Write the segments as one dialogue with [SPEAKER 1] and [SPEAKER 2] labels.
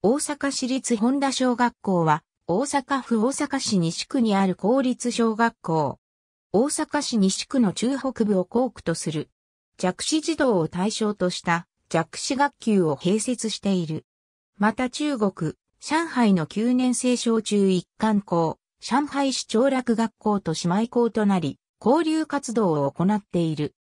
[SPEAKER 1] 大阪市立本田小学校は、大阪府大阪市西区にある公立小学校。大阪市西区の中北部を校区とする。弱視児童を対象とした弱視学級を併設している。また中国、上海の9年生小中一貫校、上海市長楽学校と姉妹校となり、交流活動を行っている。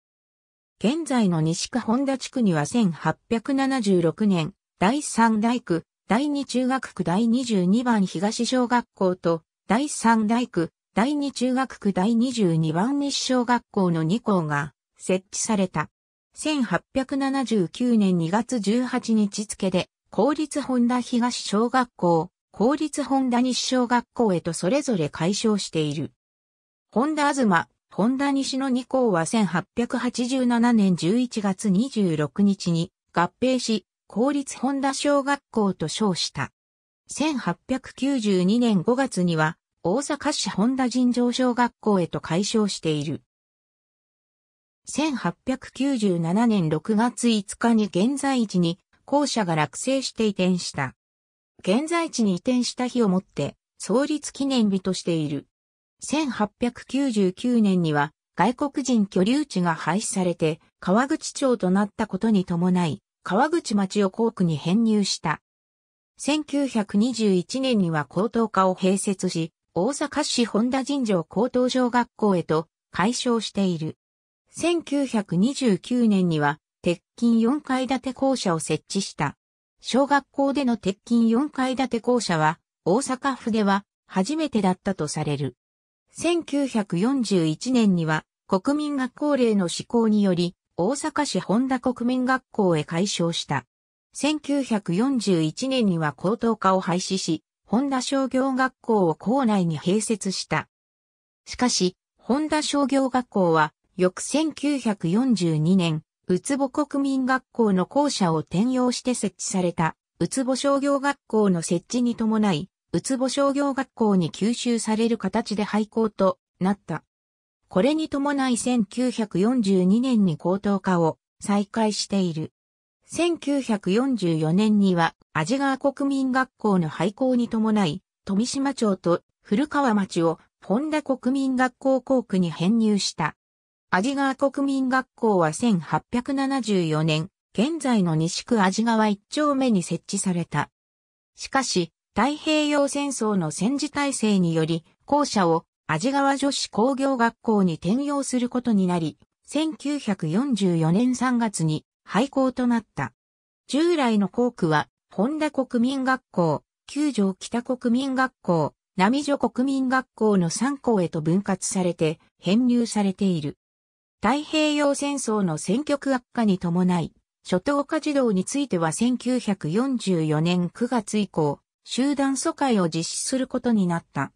[SPEAKER 1] 現在の西区本田地区には1876年、第三大区、第二中学区第22番東小学校と、第三大区、第二中学区第22番西小学校の2校が設置された。1879年2月18日付で、公立本田東小学校、公立本田西小学校へとそれぞれ解消している。本田東、本田西の2校は1887年11月26日に合併し、公立本田小学校と称した。1892年5月には、大阪市本田尋常小学校へと改称している。1897年6月5日に現在地に校舎が落成して移転した。現在地に移転した日をもって創立記念日としている。1899年には外国人居留地が廃止されて川口町となったことに伴い、川口町を校区に編入した。1921年には高等科を併設し、大阪市本田尋常高等小学校へと改称している。1929年には、鉄筋4階建て校舎を設置した。小学校での鉄筋4階建て校舎は、大阪府では初めてだったとされる。1941年には、国民学校令の施行により、大阪市本田国民学校へ改称した。1941年には高等科を廃止し、本田商業学校を校内に併設した。しかし、本田商業学校は、翌1942年、宇都保国民学校の校舎を転用して設置された、宇都保商業学校の設置に伴い、宇都保商業学校に吸収される形で廃校となった。これに伴い1942年に高等化を再開している。1944年には、味川国民学校の廃校に伴い、富島町と古川町を本田国民学校校区に編入した。味川国民学校は1874年、現在の西区味川一丁目に設置された。しかし、太平洋戦争の戦時体制により、校舎を味川女子工業学校に転用することになり、1944年3月に廃校となった。従来の校区は、本田国民学校、九条北国民学校、波女国民学校の3校へと分割されて、編入されている。太平洋戦争の戦局悪化に伴い、初等科児童については1944年9月以降、集団疎開を実施することになった。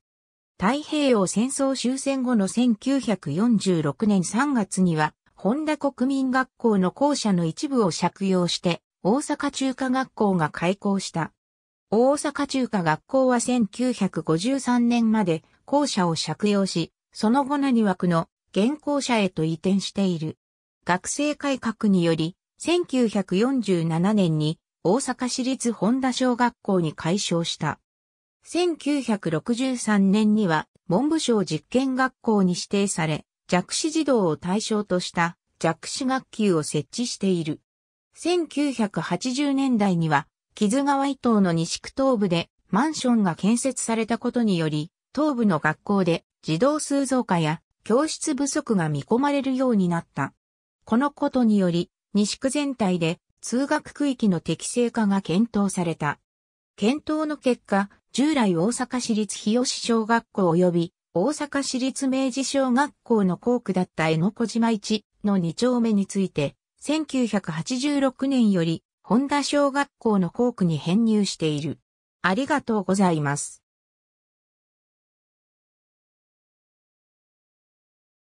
[SPEAKER 1] 太平洋戦争終戦後の1946年3月には、本田国民学校の校舎の一部を借用して、大阪中華学校が開校した。大阪中華学校は1953年まで校舎を借用し、その後何枠の現校舎へと移転している。学生改革により、1947年に大阪市立本田小学校に改称した。1963年には文部省実験学校に指定され、弱視児童を対象とした弱視学級を設置している。1980年代には、木津川伊東の西区東部でマンションが建設されたことにより、東部の学校で児童数増加や教室不足が見込まれるようになった。このことにより、西区全体で通学区域の適正化が検討された。検討の結果、従来大阪市立日吉小学校及び大阪市立明治小学校の校区だった江の小島市の2丁目について、1986年より本田小学校の校区に編入している。ありがとうございます。